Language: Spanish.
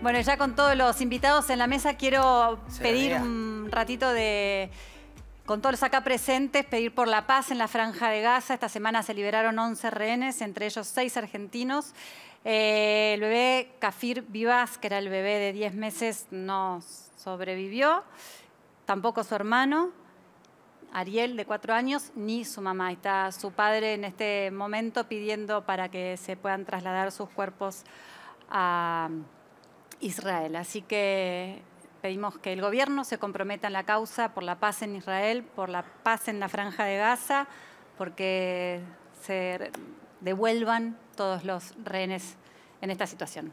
Bueno, ya con todos los invitados en la mesa, quiero pedir un ratito de con todos los acá presentes, pedir por la paz en la franja de Gaza. Esta semana se liberaron 11 rehenes, entre ellos 6 argentinos. Eh, el bebé Kafir Vivas, que era el bebé de 10 meses, no sobrevivió, tampoco su hermano. Ariel, de 4 años, ni su mamá. Está su padre en este momento pidiendo para que se puedan trasladar sus cuerpos a, Israel. Así que pedimos que el gobierno se comprometa en la causa por la paz en Israel, por la paz en la franja de Gaza, porque se devuelvan todos los rehenes en esta situación.